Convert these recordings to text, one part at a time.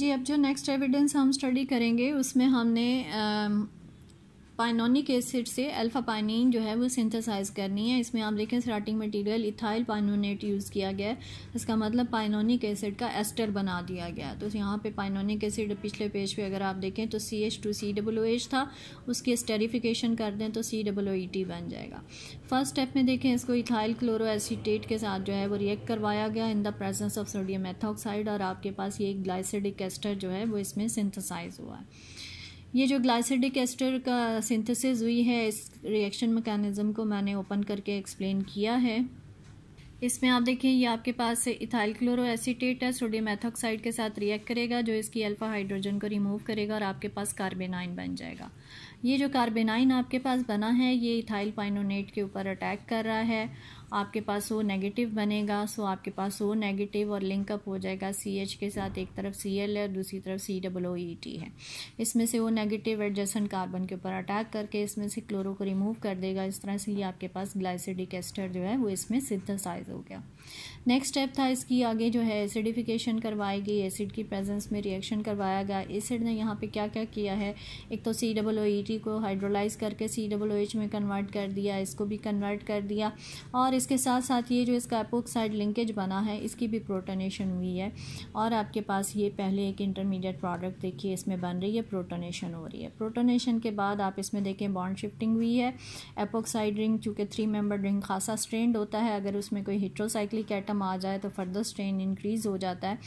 जी अब जो next evidence हम स्टडी करेंगे उसमें हमने पाइनोनिक एसिड से अल्फा पाइनिन जो है वो सिंथेसाइज करनी है इसमें आप देखें starting material ethyl pinonate use किया गया है इसका मतलब पाइनोनिक एसिड का एस्टर बना दिया गया तो यहाँ पे पाइनोनिक एसिड पिछले पेज पे अगर आप देखें तो C H two C W H था उसकी स्टेरिफिकेशन कर दें तो सी डब्लो ई टी बन जाएगा फर्स्ट स्टेप में देखें इसको इथाइल क्लोरो एसिटेट के साथ जो है वो रिएक्ट करवाया गया in the presence of sodium methoxide और आपके पास ये ग्लाइसिडिक एस्टर जो है वो इसमें सिंथेसाइज हुआ है ये जो ग्लाइसिडिक एस्टर का सिंथेसिस हुई है इस रिएक्शन मैकेनिज़्म को मैंने ओपन करके एक्सप्लेन किया है इसमें आप देखें ये आपके पास इथाइल क्लोरो एसीटेट है सोडियम एथॉक्साइड के साथ रिएक्ट करेगा जो इसकी अल्फ़ा हाइड्रोजन को रिमूव करेगा और आपके पास कार्बेनाइन बन जाएगा ये जो कार्बेनाइन आपके पास बना है ये इथाइल पाइनोनेट के ऊपर अटैक कर रहा है आपके पास ओ नेगेटिव बनेगा सो आपके पास ओ नेगेटिव और लिंकअप हो जाएगा सी एच के साथ एक तरफ सी एल है और दूसरी तरफ सी डबल ओ ई टी है इसमें से ओ नेगेटिव एडजस्टेंट कार्बन के ऊपर अटैक करके इसमें से क्लोरो को रिमूव कर देगा इस तरह से ये आपके पास ग्लाइसिडिक एस्टर जो है वो इसमें सिंथेसाइज हो गया नेक्स्ट स्टेप था इसकी आगे जो है एसिडिफिकेशन करवाई गई एसिड की प्रेजेंस में रिएक्शन करवाया गया एसिड ने यहाँ पे क्या क्या किया है एक तो C double O E T को हाइड्रोलाइज करके सी डबल ओ एच में कन्वर्ट कर दिया इसको भी कन्वर्ट कर दिया और इसके साथ साथ ये जो इसका एपोक्साइड लिंकेज बना है इसकी भी प्रोटोनेशन हुई है और आपके पास ये पहले एक इंटरमीडिएट प्रोडक्ट देखिए इसमें बन रही है प्रोटोनेशन हो रही है प्रोटोनेशन के बाद आप इसमें देखें बॉन्ड शिफ्टिंग हुई है एपोक्साइड रिंग चूँकि थ्री मेम्बर रिंग खासा स्ट्रेंड होता है अगर उसमें कोई हिट्रोसाइक्लिक एटम आ जाए तो फर्दर स्ट्रेन इंक्रीज़ हो जाता है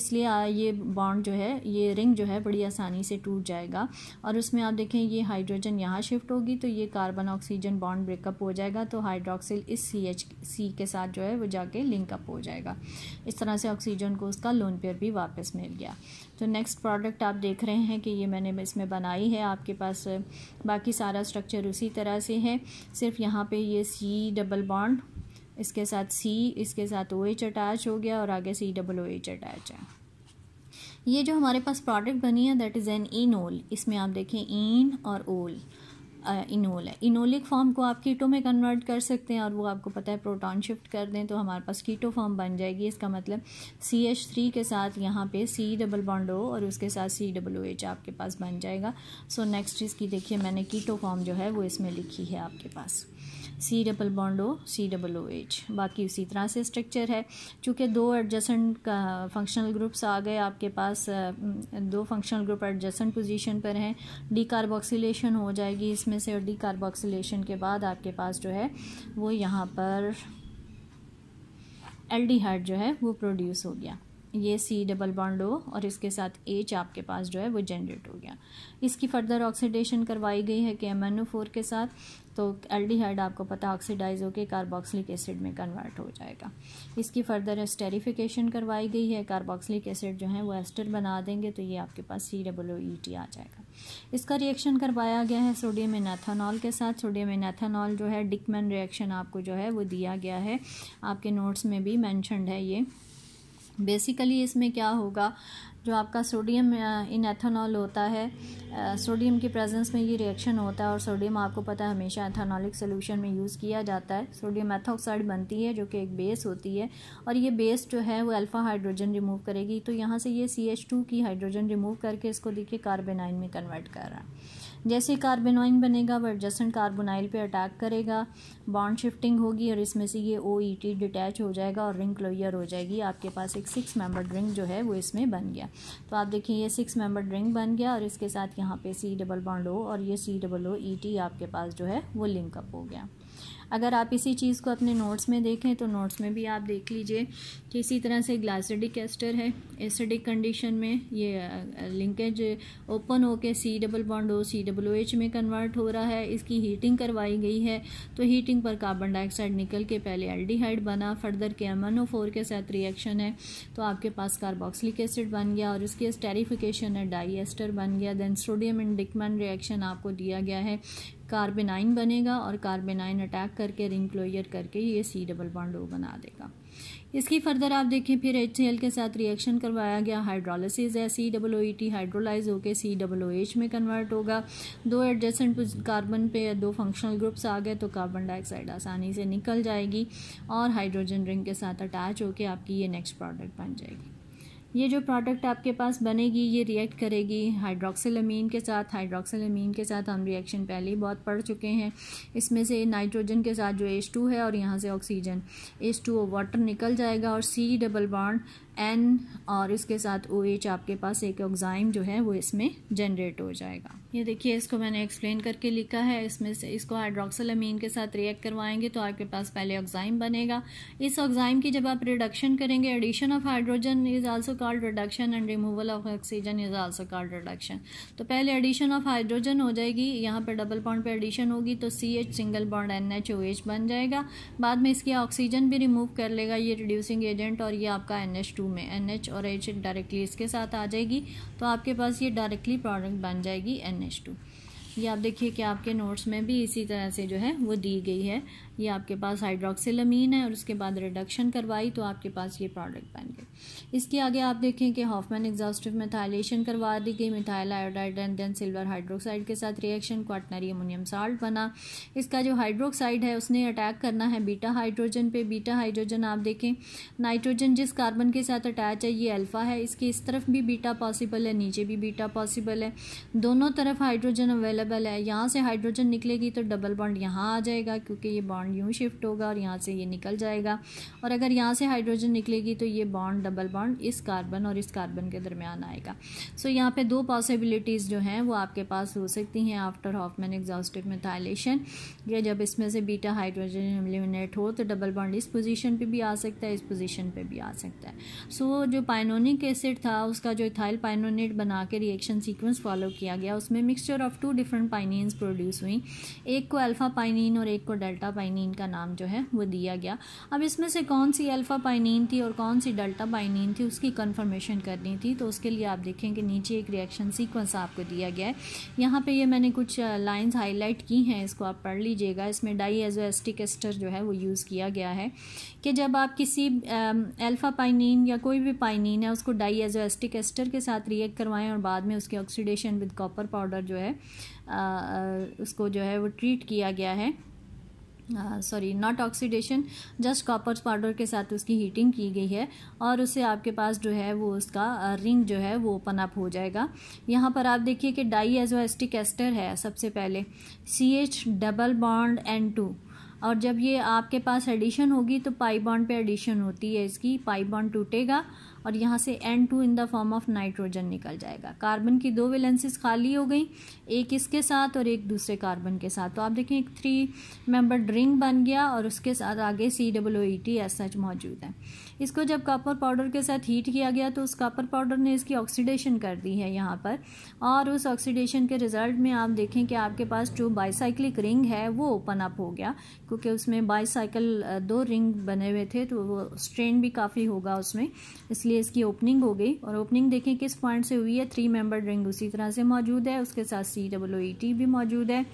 इसलिए ये बॉन्ड जो है ये रिंग जो है बड़ी आसानी से टूट जाएगा और उसमें आप देखें ये हाइड्रोजन यहाँ शिफ्ट होगी तो ये कार्बन ऑक्सीजन बॉन्ड ब्रेकअप हो जाएगा तो हाइड्रोक्सिल इस सी एच सी के साथ जो है वो जाके लिंक अप हो जाएगा इस तरह से ऑक्सीजन को उसका लोन पेयर भी वापस मिल गया तो नेक्स्ट प्रोडक्ट आप देख रहे हैं कि ये मैंने इसमें बनाई है आपके पास बाकी सारा स्ट्रक्चर उसी तरह से है सिर्फ यहाँ पे ये सी डबल बॉन्ड इसके साथ सी इसके साथ ओ एच अटैच हो गया और आगे C double O H attach है ये जो हमारे पास प्रोडक्ट बनी है दैट इज़ एन इन ओल इसमें आप देखें इन और ओल इनोल है इनोलिक फॉर्म को आप कीटो में कन्वर्ट कर सकते हैं और वो आपको पता है प्रोटॉन शिफ्ट कर दें तो हमारे पास कीटो फॉर्म बन जाएगी इसका मतलब सी एच थ्री के साथ यहाँ पे सी डबल बॉन्ड ओ और उसके साथ सी डबल ओ एच आपके पास बन जाएगा सो नेक्स्ट इसकी देखिए मैंने कीटो फॉर्म जो है वो इसमें लिखी है आपके पास C double bond O C double O H बाकी उसी तरह से स्ट्रक्चर है चूँकि दो एडजस्टेंट का फंक्शनल ग्रुप्स आ गए आपके पास uh, दो फंक्शनल ग्रुप एडजस्टेंट पोजीशन पर हैं डिकार्बोक्सिलेशन हो जाएगी इसमें से और डिकार्बोक्सिलेशन के बाद आपके पास जो है वो यहाँ पर एल जो है वो प्रोड्यूस हो गया ये सी डबल बॉन्ड हो और इसके साथ एच आपके पास जो है वो जनरेट हो गया इसकी फर्दर ऑक्सीडेशन करवाई गई है कि एम एन ओ फोर के साथ तो एल्डिहाइड आपको पता ऑक्सीडाइज होकर कार्बोक्सिलिक एसिड में कन्वर्ट हो जाएगा इसकी फर्दर स्टेरिफिकेशन करवाई गई है कार्बोक्सिलिक एसिड जो है वो एस्टर बना देंगे तो ये आपके पास C double O E T आ जाएगा इसका रिएक्शन करवाया गया है सोडियम एनाथानॉल के साथ सोडियम एनाथानॉल जो है डिकमैन रिएक्शन आपको जो है वो दिया गया है आपके नोट्स में भी मैंशनड है ये बेसिकली इसमें क्या होगा जो आपका सोडियम इन एथानॉल होता है सोडियम की प्रेजेंस में ये रिएक्शन होता है और सोडियम आपको पता है हमेशा एथानॉलिक सोल्यूशन में यूज़ किया जाता है सोडियम एथोक्साइड बनती है जो कि एक बेस होती है और ये बेस जो है वो अल्फ़ा हाइड्रोजन रिमूव करेगी तो यहाँ से ये सी एच टू की हाइड्रोजन रिमूव करके इसको देखिए कार्बेनाइन में कन्वर्ट कर रहा है जैसे कार्बेनोइन बनेगा वो एडजस्टेंट कार्बोनाइल पे अटैक करेगा बॉन्ड शिफ्टिंग होगी और इसमें से ये ओ ई टी डिटैच हो जाएगा और रिंग क्लोयर हो जाएगी आपके पास एक सिक्स मेंबर रिंग जो है वो इसमें बन गया तो आप देखिए ये सिक्स मेंबर रिंग बन गया और इसके साथ यहाँ पे सी डबल बॉन्ड ओ और ये सी डबल ओ ई टी आपके पास जो है वो लिंकअप हो गया अगर आप इसी चीज़ को अपने नोट्स में देखें तो नोट्स में भी आप देख लीजिए कि इसी तरह से ग्लासडिक एस्टर है एसिडिक कंडीशन में ये लिंकेज ओपन होके C double bond O C W H में कन्वर्ट हो रहा है इसकी हीटिंग करवाई गई है तो हीटिंग पर कार्बन डाइऑक्साइड निकल के पहले एल्डिहाइड बना फर्दर के एम के साथ रिएक्शन है तो आपके पास कार्बोक्सिलिक एसिड बन गया और इसके स्टेरिफिकेशन है डाई एस्टर बन गया देन सोडियम एंड रिएक्शन आपको दिया गया है कार्बेनाइन बनेगा और कार्बेनाइन अटैक करके रिंग क्लोयर करके ये सी डबल बॉन्ड वो बना देगा इसकी फर्दर आप देखें फिर एच के साथ रिएक्शन करवाया गया हाइड्रोलिसिस है सी डब्लो ई टी हाइड्रोलाइज होकर सी डब्लो एच में कन्वर्ट होगा दो एडजेसेंट कार्बन पे दो फंक्शनल ग्रुप्स आ गए तो कार्बन डाइऑक्साइड आसानी से निकल जाएगी और हाइड्रोजन रिंग के साथ अटैच होकर आपकी ये नेक्स्ट प्रोडक्ट बन जाएगी ये जो प्रोडक्ट आपके पास बनेगी ये रिएक्ट करेगी हाइड्रोक्सिलमीन के साथ हाइड्रोक्सिलमीन के साथ हम रिएक्शन पहले ही बहुत पढ़ चुके हैं इसमें से नाइट्रोजन के साथ जो H2 टू है और यहाँ से ऑक्सीजन एच टू वाटर निकल जाएगा और सी डबल बॉन्ड एन और इसके साथ ओ OH एच आपके पास एक ऑक्जाइम जो है वो इसमें जनरेट हो जाएगा ये देखिए इसको मैंने एक्सप्लेन करके लिखा है इसमें से इसको हाइड्रोक्सल अमीन के साथ रिएक्ट करवाएंगे तो आपके पास पहले ऑक्जाइम बनेगा इस ऑक्जाइम की जब आप रिडक्शन करेंगे addition of hydrogen is also called reduction and removal of oxygen is also called reduction तो पहले एडिशन ऑफ हाइड्रोजन हो जाएगी यहाँ पर डबल बॉन्ड पर एडिशन होगी तो C H single bond N H O H बन जाएगा बाद में इसकी ऑक्सीजन भी रिमूव कर लेगा ये रिड्यूसिंग एजेंट और ये आपका एन एच टू में एन एच और एच डायरेक्टली इसके साथ आ जाएगी तो आपके पास ये डायरेक्टली प्रोडक्ट बन जाएगी एन एच टू ये आप देखिए कि आपके नोट्स में भी इसी तरह से जो है वो दी गई है ये आपके पास हाइड्रोक्सिलमीन है और उसके बाद रिडक्शन करवाई तो आपके पास ये प्रोडक्ट बन गए इसके आगे आप देखें कि हॉफमैन एग्जॉस्टिव मिथाइलेशन करवा दी गई methyl iodide and then silver hydroxide के साथ रिएक्शन क्वाटनरी अमोनियम साल्ट बना इसका जो हाइड्रोक्साइड है उसने अटैक करना है बीटा हाइड्रोजन पे बीटा हाइड्रोजन आप देखें नाइट्रोजन जिस कार्बन के साथ अटैच है ये अल्फ़ा है इसके इस तरफ भी बीटा पॉसिबल है नीचे भी बीटा पॉसिबल है दोनों तरफ हाइड्रोजन अवेलेबल है यहाँ से हाइड्रोजन निकलेगी तो डबल बॉन्ड यहाँ आ जाएगा क्योंकि ये बॉन्ड बॉन्ड यूँ शिफ्ट होगा और यहाँ से ये निकल जाएगा और अगर यहाँ से हाइड्रोजन निकलेगी तो ये बॉन्ड डबल बॉन्ड इस कार्बन और इस कार्बन के दरमियान आएगा सो so, यहाँ पे दो पॉसिबिलिटीज़ जो हैं वो आपके पास हो सकती हैं आफ्टर हॉफमैन एग्जॉस्टिव मिथाइलेशन या जब इसमें से बीटा हाइड्रोजन एलिमिनेट हो तो डबल बॉन्ड इस पोजिशन पर भी आ सकता है इस पोजिशन पर भी आ सकता है सो so, जो पाइनोनिक एसिड था उसका जो इथाइल पाइनोनेट बना के रिएक्शन सीक्वेंस फॉलो किया गया उसमें mixture of two different pinenes produce हुई एक को अल्फ़ा पाइनिन और एक को डेल्टा पाइनिन पाइनिन का नाम जो है वो दिया गया अब इसमें से कौन सी अल्फ़ा पाइनिन थी और कौन सी डेल्टा पाइनिन थी उसकी कन्फर्मेशन करनी थी तो उसके लिए आप देखें कि नीचे एक रिएक्शन सीक्वेंस आपको दिया गया है यहाँ पर ये मैंने कुछ लाइन्स हाईलाइट की हैं इसको आप पढ़ लीजिएगा इसमें डाई एजोएस्टिक एस्टर जो है वो यूज़ किया गया है कि जब आप किसी एल्फा पाइनिन या कोई भी पाइनिन है उसको डाई एजोएस्टिक एस्टर के साथ रिएक्ट करवाएं और बाद में उसके ऑक्सीडेशन विद कॉपर पाउडर जो है आ, उसको जो है वो ट्रीट किया गया है sorry not oxidation just copper powder के साथ उसकी हीटिंग की गई है और उससे आपके पास जो है वो उसका रिंग जो है वो ओपन अप हो जाएगा यहाँ पर आप देखिए कि डाई एजोएस्टिक एस्टर है सबसे पहले C H double bond N two और जब ये आपके पास एडिशन होगी तो पाई बॉन्ड पे एडिशन होती है इसकी पाई बॉन्ड टूटेगा और यहाँ से N two in the form of nitrogen निकल जाएगा कार्बन की दो वेलेंसीज खाली हो गई एक इसके साथ और एक दूसरे कार्बन के साथ तो आप देखें एक थ्री मेंबर ड्रिंग बन गया और उसके साथ आगे C W E T S H मौजूद है इसको जब कापर पाउडर के साथ हीट किया गया तो उस कापर पाउडर ने इसकी ऑक्सीडेशन कर दी है यहाँ पर और उस ऑक्सीडेशन के रिजल्ट में आप देखें कि आपके पास जो बाईसाइकिलिक रिंग है वो ओपन अप हो गया क्योंकि उसमें बाईसाइकिल दो रिंग बने हुए थे तो वो स्ट्रेन भी काफ़ी होगा उसमें इसलिए इसकी ओपनिंग हो गई और ओपनिंग देखें किस पॉइंट से हुई है थ्री मेम्बर रिंग उसी तरह से मौजूद है उसके साथ सी डब्ल्यू ई टी भी मौजूद है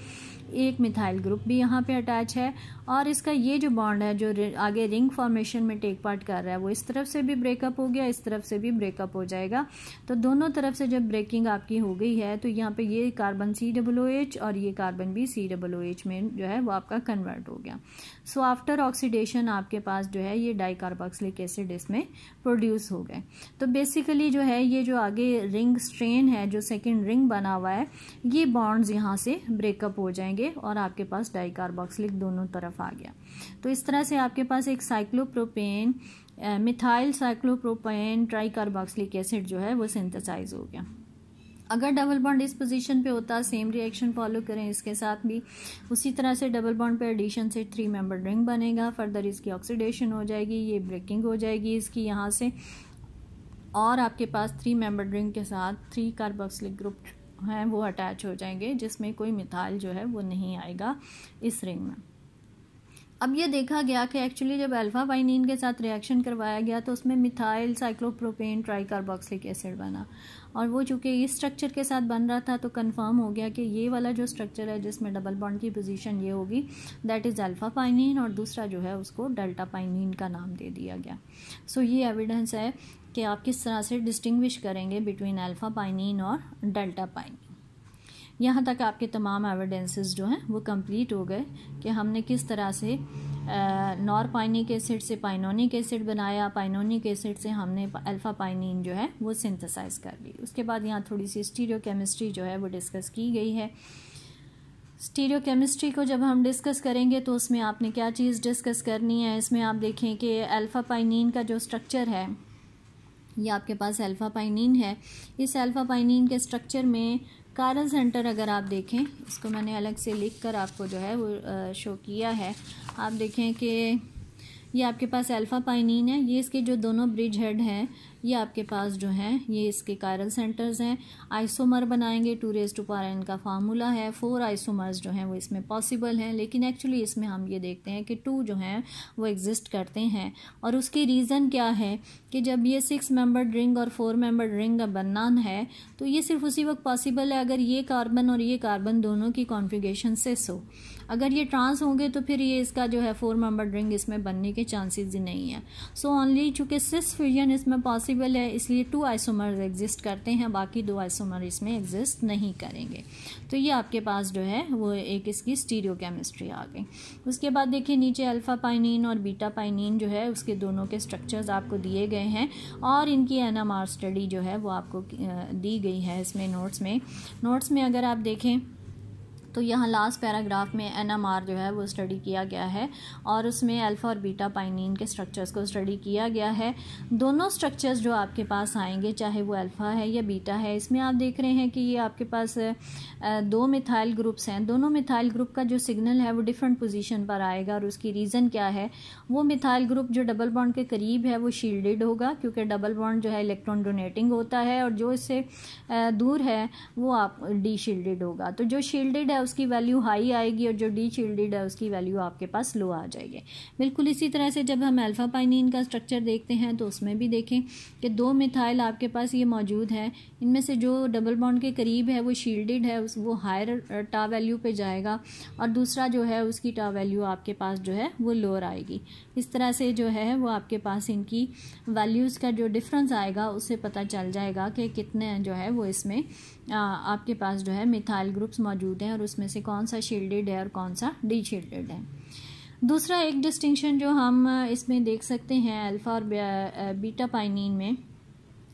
एक मिथाइल ग्रुप भी यहाँ पे अटैच है और इसका ये जो बॉन्ड है जो आगे रिंग फॉर्मेशन में टेक पार्ट कर रहा है वो इस तरफ से भी ब्रेकअप हो गया इस तरफ से भी ब्रेकअप हो जाएगा तो दोनों तरफ से जब ब्रेकिंग आपकी हो गई है तो यहाँ पे ये कार्बन सी डब्लो एच और ये कार्बन भी सी डब्लो एच में जो है वो आपका कन्वर्ट हो गया सो आफ्टर ऑक्सीडेशन आपके पास जो है ये डाइकार्बोक्सिलिक एसिड इसमें प्रोड्यूस हो गए तो बेसिकली जो है ये जो आगे रिंग स्ट्रेन है जो सेकेंड रिंग बना हुआ है ये बॉन्ड्स यहाँ से ब्रेकअप हो जाएंगे और आपके पास डाइकार्बोक्सिलिक दोनों तरफ तरफ आ गया तो इस तरह से आपके पास एक cyclopropane methyl cyclopropane tri carboxylic acid जो है वो सिंथेसाइज हो गया अगर डबल बॉन्ड इस पोजीशन पे होता सेम रिएक्शन फॉलो करें इसके साथ भी उसी तरह से डबल बॉन्ड पे एडिशन से थ्री मेंबर रिंग बनेगा फर्दर इसकी ऑक्सीडेशन हो जाएगी ये ब्रेकिंग हो जाएगी इसकी यहाँ से और आपके पास थ्री मेंबर रिंग के साथ थ्री कार्बोक्सिलिक ग्रुप हैं वो अटैच हो जाएंगे जिसमें कोई मिथाइल जो है वो नहीं आएगा इस रिंग में अब ये देखा गया कि एक्चुअली जब अल्फ़ा वाइनिन के साथ रिएक्शन करवाया गया तो उसमें मिथाइल साइक्लोप्रोपेन ट्राइकार्बोक्सिलिक एसिड बना और वो चूंकि इस स्ट्रक्चर के साथ बन रहा था तो कंफर्म हो गया कि ये वाला जो स्ट्रक्चर है जिसमें डबल बॉन्ड की पोजीशन ये होगी दैट इज़ अल्फ़ा पाइनिन और दूसरा जो है उसको डेल्टा पाइनिन का नाम दे दिया गया सो so, ये एविडेंस है कि आप किस तरह से डिस्टिंग्विश करेंगे बिटवीन अल्फ़ा पाइनिन और डेल्टा पाइनिन यहाँ तक आपके तमाम एविडेंसेस जो हैं वो कंप्लीट हो गए कि हमने किस तरह से नॉर पाइनिक एसिड से पाइनोनिक एसिड बनाया पाइनोनिक एसिड से हमने अल्फ़ा पाइनिन जो है वो सिंथेसाइज कर ली उसके बाद यहाँ थोड़ी सी स्टीरियो केमिस्ट्री जो है वो डिस्कस की गई है स्टीरियो केमिस्ट्री को जब हम डिस्कस करेंगे तो उसमें आपने क्या चीज़ डिस्कस करनी है इसमें आप देखें कि अल्फ़ा पाइनिन का जो स्ट्रक्चर है ये आपके पास अल्फ़ा पाइनिन है इस अल्फ़ा पाइनिन के स्ट्रक्चर में कारा सेंटर अगर आप देखें इसको मैंने अलग से लिख कर आपको जो है वो शो किया है आप देखें कि ये आपके पास अल्फ़ा पाइनिन है ये इसके जो दोनों ब्रिज हेड हैं ये आपके पास जो हैं ये इसके कायरल सेंटर्स हैं आइसोमर बनाएंगे two raise to power N का फार्मूला है फोर आइसोमर्स जो हैं वो इसमें पॉसिबल हैं लेकिन एक्चुअली इसमें हम ये देखते हैं कि टू जो हैं वो एग्जिस्ट करते हैं और उसकी रीज़न क्या है कि जब ये सिक्स मेंबर्ड रिंग और फोर मेंबर्ड रिंग बनना है तो ये सिर्फ उसी वक्त पॉसिबल है अगर ये कार्बन और ये कार्बन दोनों की कॉन्फिगेशन से सो अगर ये ट्रांस होंगे तो फिर ये इसका जो है फोर मेंबर रिंग इसमें बनने के चांसेस ही नहीं है सो ऑनली चूँकि सिस फ्यूजन इसमें पॉसिबल है इसलिए टू आइसोमर एग्जिस्ट करते हैं बाकी दो आइसोमर इसमें एग्जिस्ट नहीं करेंगे तो ये आपके पास जो है वो एक इसकी स्टीरियो केमिस्ट्री आ गई उसके बाद देखिए नीचे अल्फ़ा पाइनिन और बीटा पाइनिन जो है उसके दोनों के स्ट्रक्चर्स आपको दिए गए हैं और इनकी एन स्टडी जो है वो आपको दी गई है इसमें नोट्स में नोट्स में अगर आप देखें तो यहाँ लास्ट पैराग्राफ में एन जो है वो स्टडी किया गया है और उसमें अल्फ़ा और बीटा पाइनिन के स्ट्रक्चर्स को स्टडी किया गया है दोनों स्ट्रक्चर्स जो आपके पास आएंगे चाहे वो अल्फ़ा है या बीटा है इसमें आप देख रहे हैं कि ये आपके पास दो मिथाइल ग्रुप्स हैं दोनों मिथाइल ग्रुप का जो सिग्नल है वो डिफरेंट पोजिशन पर आएगा और उसकी रीज़न क्या है वो मिथाइल ग्रुप जो डबल बॉन्ड के करीब है वो शील्डेड होगा क्योंकि डबल बॉन्ड जो है इलेक्ट्रॉन डोनेटिंग होता है और जो इससे दूर है वो आप डी शील्डेड होगा तो जो शील्डेड है उसकी वैल्यू हाई आएगी और जो डी शील्डेड है उसकी वैल्यू आपके पास लो आ जाएगी बिल्कुल इसी तरह से जब हम अल्फ़ा पाइनिन का स्ट्रक्चर देखते हैं तो उसमें भी देखें कि दो मिथाइल आपके पास ये मौजूद है इनमें से जो डबल बॉन्ड के करीब है वो शील्डेड है उस वो हायर टा वैल्यू पर जाएगा और दूसरा जो है उसकी टा वैल्यू आपके पास जो है वो लोअर आएगी इस तरह से जो है वो आपके पास इनकी वैल्यूज़ का जो डिफरेंस आएगा उससे पता चल जाएगा कि कितने जो है वो इसमें आपके पास जो है मिथाइल ग्रुप्स मौजूद हैं और उसमें से कौन सा शील्डेड है और कौन सा डी शील्डेड है दूसरा एक डिस्टिंक्शन जो हम इसमें देख सकते हैं अल्फ़ा और बीटा पाइनिन में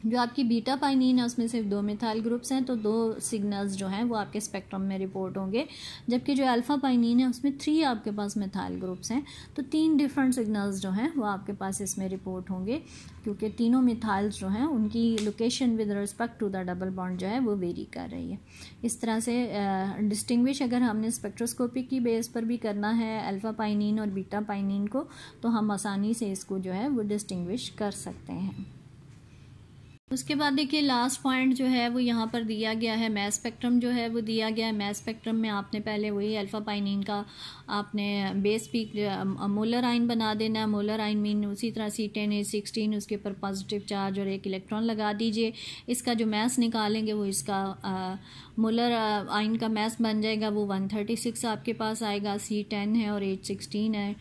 जो आपकी बीटा पाइनिन है उसमें सिर्फ दो मिथाइल ग्रुप्स हैं तो दो सिग्नल्स जो हैं वो आपके स्पेक्ट्रम में रिपोर्ट होंगे जबकि जो अल्फ़ा पाइनिन है उसमें थ्री आपके पास मिथाइल ग्रुप्स हैं तो तीन डिफरेंट सिग्नल्स जो हैं वो आपके पास इसमें रिपोर्ट होंगे क्योंकि तीनों मिथाइल्स जो हैं उनकी location with respect to the double bond जो है वो वेरी कर रही है इस तरह से डिस्टिंग्विश अगर हमने स्पेक्ट्रोस्कोपी की बेस पर भी करना है अल्फ़ा पाइनिन और बीटा पाइनिन को तो हम आसानी से इसको जो है वो डिस्टिंग्विश कर सकते हैं उसके बाद देखिए लास्ट पॉइंट जो है वो यहाँ पर दिया गया है मैथ स्पेक्ट्रम जो है वो दिया गया है मैथ स्पेक्ट्रम में आपने पहले वही अल्फ़ा पाइनिन का आपने बेस पीक मोलर आइन बना देना है मोलर आइन मीन उसी तरह सी टेन ए सिक्सटीन उसके ऊपर पॉजिटिव चार्ज और एक इलेक्ट्रॉन लगा दीजिए इसका जो मैथ निकालेंगे वो इसका मोलर आइन का मैथ बन जाएगा वो वन थर्टी सिक्स आपके पास आएगा सी टेन है और एच सिक्सटीन है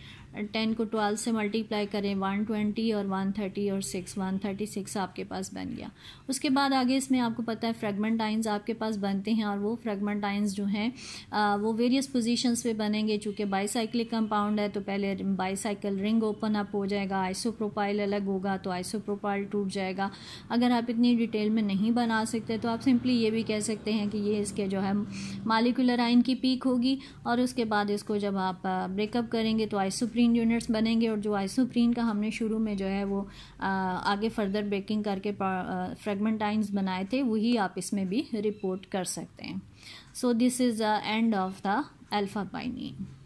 टेन को ट्वेल्व से मल्टीप्लाई करें वन ट्वेंटी और वन थर्टी और सिक्स वन थर्टी सिक्स आपके पास बन गया उसके बाद आगे इसमें आपको पता है फ्रेगमेंट आइंस आपके पास बनते हैं और वो फ्रेगमेंट आइंस जो हैं वो वेरियस पोजीशंस पे बनेंगे चूँकि बाईसाइकिलिक कंपाउंड है तो पहले बाईसाइकिल रिंग ओपन अप हो जाएगा आइसोप्रोपाइल अलग होगा तो आइसोप्रोपाइल टूट जाएगा अगर आप इतनी डिटेल में नहीं बना सकते तो आप सिंपली ये भी कह सकते हैं कि ये इसके जो है मालिकुलर आइन की पीक होगी और उसके बाद इसको जब आप ब्रेकअप करेंगे तो आइसोप्री आइसोप्रीन यूनिट्स बनेंगे और जो आइसोप्रीन का हमने शुरू में जो है वो आ, आगे फर्दर ब्रेकिंग करके फ्रेगमेंटाइंस बनाए थे वही आप इसमें भी रिपोर्ट कर सकते हैं so this is the end of the alpha pinene